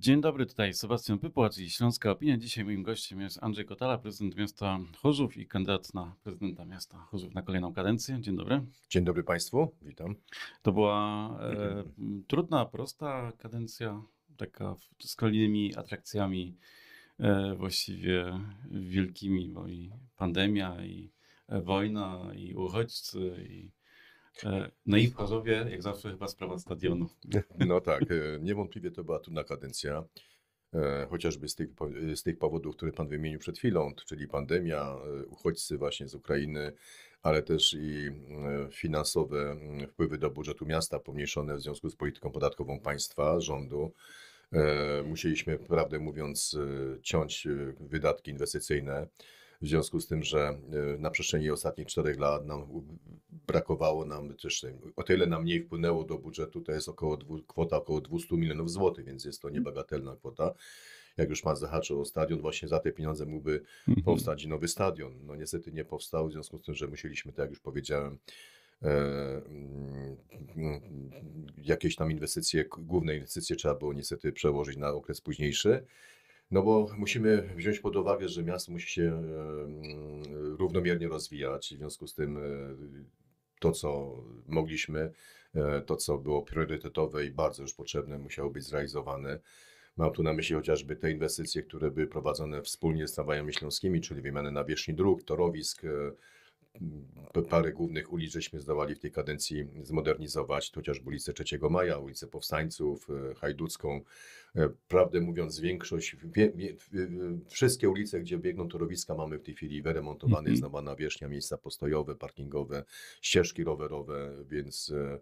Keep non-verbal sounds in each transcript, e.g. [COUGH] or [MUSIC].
Dzień dobry, tutaj Sebastian Pypłacz i Śląska Opinia. Dzisiaj moim gościem jest Andrzej Kotala, prezydent miasta Chorzów i kandydat na prezydenta miasta Chorzów na kolejną kadencję. Dzień dobry. Dzień dobry Państwu, witam. To była e, trudna, prosta kadencja, taka z kolejnymi atrakcjami e, właściwie wielkimi, bo i pandemia, i e, wojna, i uchodźcy, i E, no i w Parzowie, jak zawsze, chyba sprawa stadionu. [LAUGHS] No tak, e, niewątpliwie to była trudna kadencja. E, chociażby z tych, z tych powodów, które Pan wymienił przed chwilą, czyli pandemia, uchodźcy właśnie z Ukrainy, ale też i finansowe mm, wpływy do budżetu miasta pomniejszone w związku z polityką podatkową państwa, rządu. Musieliśmy, prawdę mówiąc, ciąć wydatki inwestycyjne w związku z tym, że e, na przestrzeni ostatnich czterech lat nam brakowało nam też, e, o tyle nam mniej wpłynęło do budżetu, to jest około, kwota około 200 milionów złotych, więc jest to mhm. niebagatelna kwota jak już Mac zahaczył o stadion, właśnie za te pieniądze mógłby mhm. powstać nowy stadion. No niestety nie powstał, w związku z tym, że musieliśmy, tak jak już powiedziałem, e, mm, jakieś tam inwestycje, główne inwestycje trzeba było niestety przełożyć na okres późniejszy. No bo musimy wziąć pod uwagę, że miasto musi się równomiernie rozwijać w związku z tym e, to, co mogliśmy, e, to, co było priorytetowe i bardzo już potrzebne, musiało być zrealizowane. Mam tu na myśli chociażby te inwestycje, które były prowadzone wspólnie z tramwajami śląskimi, czyli wymianę nawierzchni dróg, torowisk, e, parę głównych ulic żeśmy zdołali w tej kadencji zmodernizować, chociażby ulicę 3 Maja, ulicę Powstańców, e, Hajducką. E, prawdę mówiąc, większość, wie, wie, wszystkie ulice, gdzie biegną torowiska mamy w tej chwili wyremontowane, mm -hmm. nawierzchnia, miejsca postojowe, parkingowe, ścieżki rowerowe, więc e,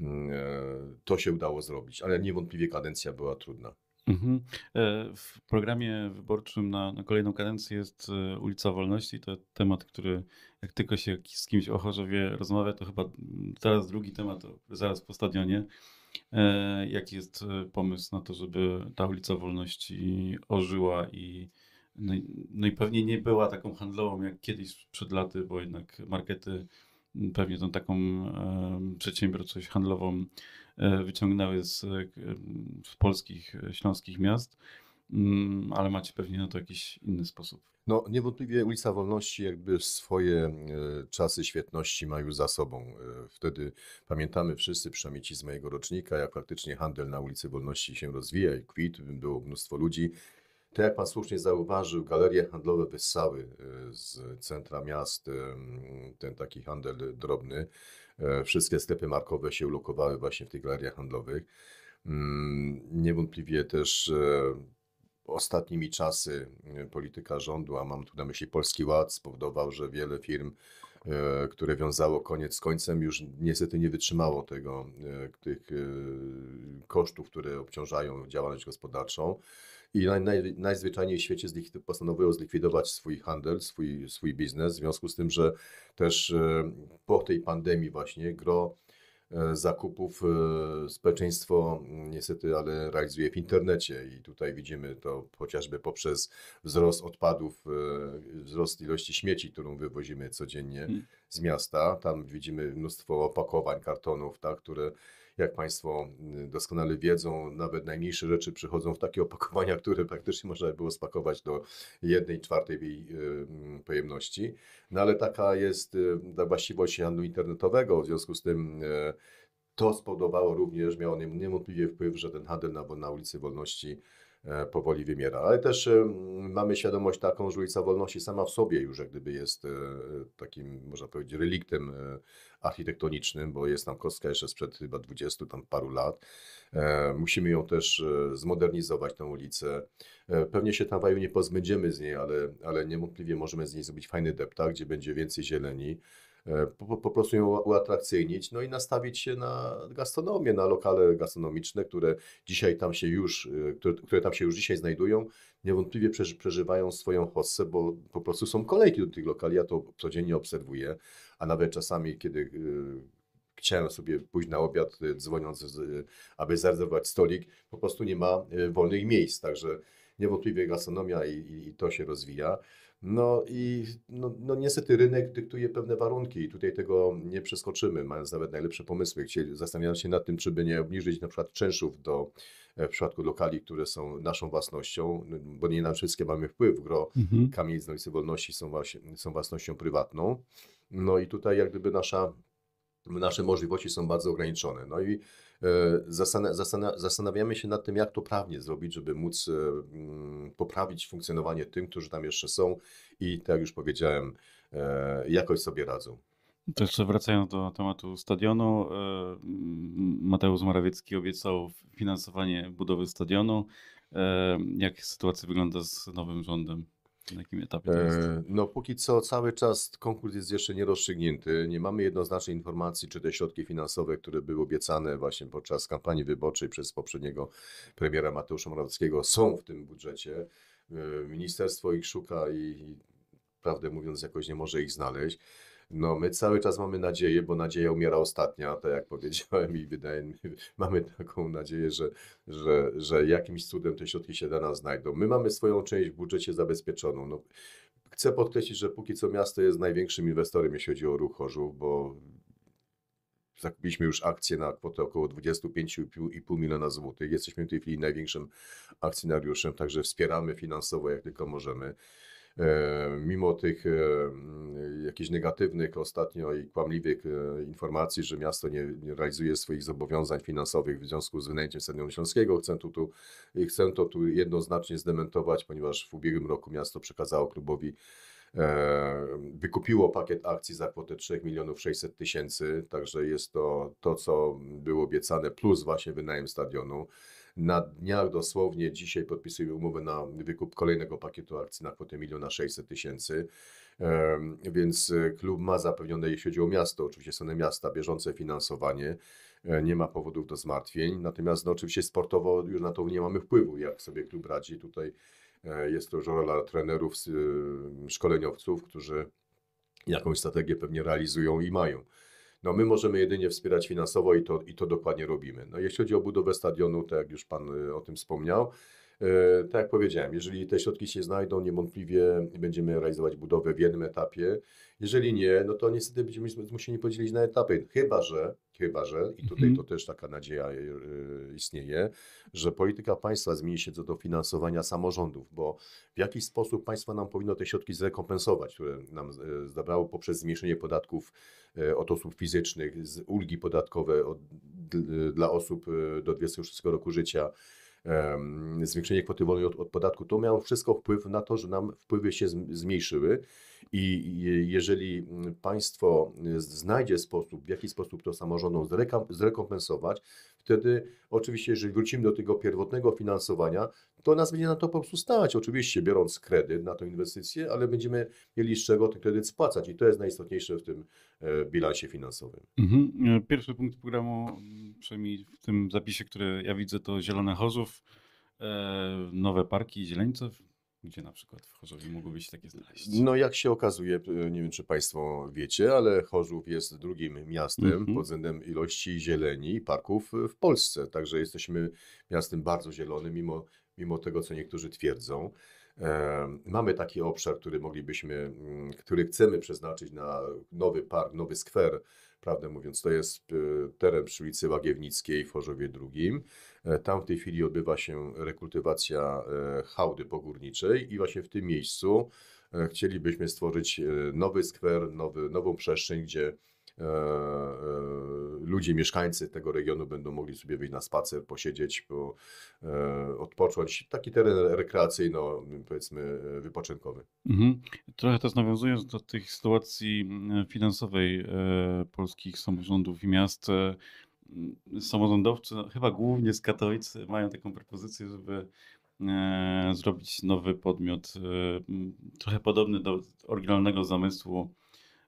mm, to się udało zrobić, ale niewątpliwie kadencja była trudna. Mhm. E, w programie wyborczym na, na, kolejną kadencję jest e, Ulica Wolności. To temat, który jak tylko się z kimś o Chorzowie rozmawia, to chyba zaraz drugi temat, zaraz po stadionie. E, jaki jest pomysł na to, żeby ta Ulica Wolności ożyła i, no i, no i pewnie nie była taką handlową jak kiedyś przed laty, bo jednak markety pewnie tą taką przedsiębiorczość handlową e, wyciągnęły z, e, z polskich, e, śląskich miast, mm, ale macie pewnie na to jakiś inny sposób. No niewątpliwie ulica Wolności jakby swoje czasy świetności ma już za sobą. Wtedy pamiętamy wszyscy, przynajmniej ci z mojego rocznika, jak praktycznie handel na ulicy Wolności się rozwija i kwit, było mnóstwo ludzi. Tak jak Pan słusznie zauważył, galerie handlowe wyssały e, z centra miast e, ten taki handel drobny. E, wszystkie sklepy markowe się ulokowały właśnie w tych galeriach handlowych. Mm, niewątpliwie też ostatnimi czasy polityka rządu, a mam tu na myśli Polski Ład, spowodował, że wiele firm, które wiązało koniec z końcem, już niestety nie wytrzymało tego, tych kosztów, które obciążają działalność gospodarczą i naj, naj, najzwyczajniej w świecie zlikwid- postanowiło zlikwidować swój handel, swój, swój biznes, w związku z tym, że też e, po tej pandemii właśnie gro e, zakupów e, społeczeństwo mm, niestety, ale realizuje w internecie i tutaj widzimy to chociażby poprzez wzrost odpadów, wzrost ilości śmieci, którą wywozimy codziennie hmm. z miasta. Tam widzimy mnóstwo opakowań, kartonów, tak, które jak Państwo y, doskonale wiedzą, nawet najmniejsze rzeczy przychodzą w takie opakowania, które praktycznie można było spakować do jednej czwartej jej y, mm, pojemności. No ale taka jest y, ta właściwość handlu internetowego, w związku z tym to spowodowało również, miało niewątpliwie wpływ, że ten handel na, na ulicy Wolności E, powoli wymiera. Ale też e, mamy świadomość taką, że ulica Wolności sama w sobie już jak gdyby jest e, takim, można powiedzieć, reliktem architektonicznym, bo jest tam kostka jeszcze sprzed chyba 20 tam paru lat. Musimy ją też zmodernizować, tę ulicę. Pewnie się tramwaju nie pozbędziemy z niej, ale, ale niewątpliwie możemy z niej zrobić fajny deptak, gdzie będzie więcej zieleni, E, po, po prostu ją uatrakcyjnić, no i nastawić się na gastronomię, na lokale gastronomiczne, które dzisiaj tam się już, e, które, które tam się już dzisiaj znajdują, niewątpliwie przeżywają swoją hossę, bo po prostu są kolejki do tych lokali, ja to codziennie obserwuję, a nawet czasami, kiedy e, chciałem sobie pójść na obiad, dzwoniąc, aby zarezerwować stolik, po prostu nie ma wolnych miejsc, także niewątpliwie gastronomia i, i, i to się rozwija. No i no, no niestety rynek dyktuje pewne warunki i tutaj tego nie przeskoczymy, mając nawet najlepsze pomysły. Chcieli, się nad tym, czy by nie obniżyć na przykład czynszów do, e, w przypadku lokali, które są naszą własnością, no, bo nie na wszystkie mamy wpływ, gro mhm. kamienic na ulicy Wolności są, właśnie, są własnością prywatną. No i tutaj jak gdyby nasza, nasze możliwości są bardzo ograniczone. No i E, zastanawiamy się nad tym, jak to prawnie zrobić, żeby móc e, mm, poprawić funkcjonowanie tym, którzy tam jeszcze są i, tak jak już powiedziałem, e, jakoś sobie radzą. To jeszcze wracając do tematu stadionu, Mateusz Morawiecki obiecał finansowanie budowy stadionu. Jak sytuacja wygląda z nowym rządem? Na jakim etapie to jest? E, no póki co cały czas konkurs jest jeszcze nierozstrzygnięty. Nie mamy jednoznacznej informacji, czy te środki finansowe, które były obiecane właśnie podczas kampanii wyborczej przez poprzedniego premiera Mateusza Morawieckiego są w tym budżecie. E, ministerstwo ich szuka i, i prawdę mówiąc jakoś nie może ich znaleźć. No, my cały czas mamy nadzieję, bo nadzieja umiera ostatnia, tak jak powiedziałem i wydaje mi [LAUGHS] mamy taką nadzieję, że, że, że jakimś cudem te środki się dla nas znajdą. My mamy swoją część w budżecie zabezpieczoną. No, chcę podkreślić, że póki co miasto jest największym inwestorem, jeśli chodzi o ruch bo zakupiliśmy już akcje na kwotę około 25,5 miliona złotych. Jesteśmy w tej chwili największym akcjonariuszem, także wspieramy finansowo jak tylko możemy. E, mimo tych e, jakichś negatywnych ostatnio i kłamliwych e, informacji, że miasto nie, realizuje swoich zobowiązań finansowych w związku z wynajęciem Stadionu Śląskiego, chcę to tu, chcę to tu jednoznacznie zdementować, ponieważ w ubiegłym roku miasto przekazało klubowi wykupiło pakiet akcji za kwotę 3 milionów 600 tysięcy, także jest to to, co było obiecane, plus właśnie wynajem stadionu. Na dniach dosłownie dzisiaj podpisuję umowę na wykup kolejnego pakietu akcji na kwotę 1 600 tysięcy. Więc e, klub ma zapewnione, jeśli chodzi o miasto, oczywiście strony miasta, bieżące finansowanie. E, nie ma powodów do zmartwień. Natomiast no, oczywiście sportowo już na to nie mamy wpływu, jak sobie klub radzi. Tutaj e, jest to już rola trenerów, szkoleniowców, którzy jakąś strategię pewnie realizują i mają. No my możemy jedynie wspierać finansowo i to, i to dokładnie robimy. No jeśli chodzi o budowę stadionu, to tak jak już Pan y, o tym wspomniał, E, tak jak powiedziałem, jeżeli te środki się znajdą, niewątpliwie będziemy realizować budowę w jednym etapie. Jeżeli nie, no to niestety będziemy musieli podzielić na etapy. Chyba, że, chyba, że i tutaj mhm. to też taka nadzieja e, istnieje, że polityka państwa zmieni się co do finansowania samorządów, bo w jakiś sposób państwo nam powinno te środki zrekompensować, które nam e, zabrało poprzez zmniejszenie podatków od osób fizycznych, ulgi podatkowe od, dla osób do 26 roku życia zwiększenie kwoty wolnej od, od podatku, to miało wszystko wpływ na to, że nam wpływy się zmniejszyły. I jeżeli mm, państwo y, znajdzie sposób, w jaki sposób to samorządom zrekompensować, wtedy oczywiście, jeżeli wrócimy do tego pierwotnego finansowania, to nas będzie na to po prostu stać, oczywiście biorąc kredyt na tę inwestycję, ale będziemy mieli z czego ten kredyt spłacać i to jest najistotniejsze w tym e, bilansie finansowym. Mhm. E, pierwszy punkt programu, przynajmniej w tym zapisie, który ja widzę, to Zielone Chozów, e, nowe parki i zieleńce gdzie na przykład w Chorzowie mogłyby się takie znaleźć? No jak się okazuje, e, nie wiem czy Państwo wiecie, ale Chorzów jest drugim miastem mm -hmm. pod względem ilości zieleni i parków w Polsce. Także jesteśmy miastem bardzo zielonym, mimo, mimo tego co niektórzy twierdzą. E, mamy taki obszar, który moglibyśmy, mm, który chcemy przeznaczyć na nowy park, nowy skwer, prawdę mówiąc, to jest e, teren przy ulicy Łagiewnickiej w Chorzowie II. E, tam w tej chwili odbywa się rekultywacja hałdy pogórniczej i właśnie w tym miejscu chcielibyśmy stworzyć nowy skwer, nowy, nową przestrzeń, gdzie E, e, ludzie, mieszkańcy tego regionu będą mogli sobie wyjść na spacer, posiedzieć, po, e, odpocząć. Taki teren rekreacyjno, powiedzmy, wypoczynkowy. Mhm. Trochę też nawiązując do tych sytuacji mm, finansowej polskich samorządów i miast, mm, samorządowcy, no, chyba głównie z Katowic, mają taką propozycję, żeby zrobić nowy podmiot, trochę podobny do oryginalnego zamysłu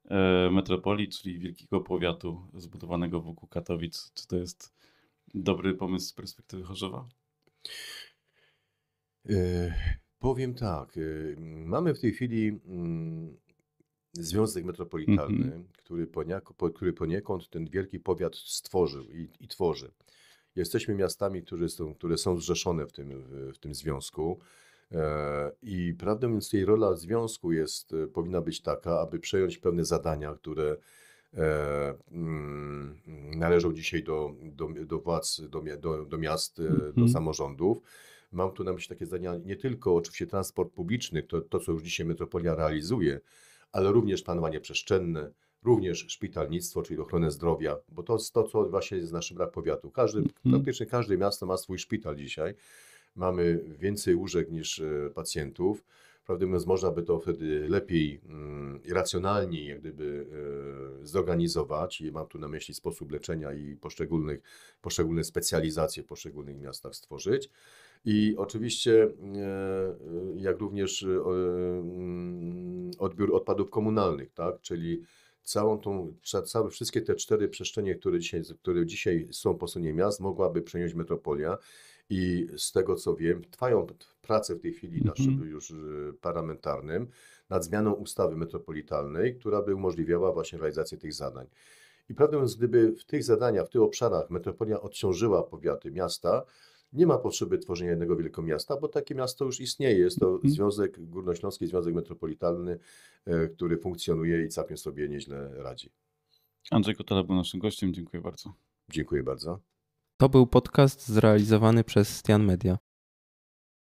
E, metropolii, czyli wielkiego powiatu zbudowanego wokół Katowic. Czy to jest dobry pomysł z perspektywy Chorzowa? E, powiem tak. E, mamy w tej chwili mm, Związek Metropolitalny, mm -hmm. który, po, który poniekąd ten wielki powiat stworzył i, i tworzy. Jesteśmy miastami, które są, które są zrzeszone w tym, w tym związku. E, I prawdę mówiąc, jej rola związku jest, e, powinna być taka, aby przejąć pewne zadania, które e, mm, należą dzisiaj do, do, do władz, do, do, do miast, mhm. do samorządów. Mam tu na myśli takie zadania nie tylko oczywiście transport publiczny, to, to co już dzisiaj metropolia realizuje, ale również planowanie przestrzenne, również szpitalnictwo, czyli ochronę zdrowia, bo to jest to, co właśnie jest naszym brak powiatu. Każdy, mhm. Praktycznie każde miasto ma swój szpital dzisiaj mamy więcej łóżek niż e, pacjentów. Prawdę mówiąc, można by to wtedy lepiej mm, i racjonalniej jak gdyby e, zorganizować. I mam tu na myśli sposób leczenia i poszczególnych, poszczególne specjalizacje w poszczególnych miastach stworzyć. I oczywiście, e, jak również mm, odbiór odpadów komunalnych, tak? czyli całą tą, całe, wszystkie te cztery przestrzenie, które dzisiaj, które dzisiaj są po stronie miast, mogłaby przenieść metropolia. I z tego co wiem, trwają prace w tej chwili na mhm. szczeblu już y, parlamentarnym nad zmianą ustawy metropolitalnej, która by umożliwiała właśnie realizację tych zadań. I prawdę mówiąc, gdyby w tych zadaniach, w tych obszarach metropolia odciążyła powiaty, miasta, nie ma potrzeby tworzenia jednego wielkiego miasta, bo takie miasto już istnieje. Jest to mhm. Związek Górnośląski, Związek Metropolitalny, e, który funkcjonuje i całkiem sobie nieźle radzi. Andrzej Kotala był naszym gościem. Dziękuję bardzo. Dziękuję bardzo. To był podcast zrealizowany przez Stian Media.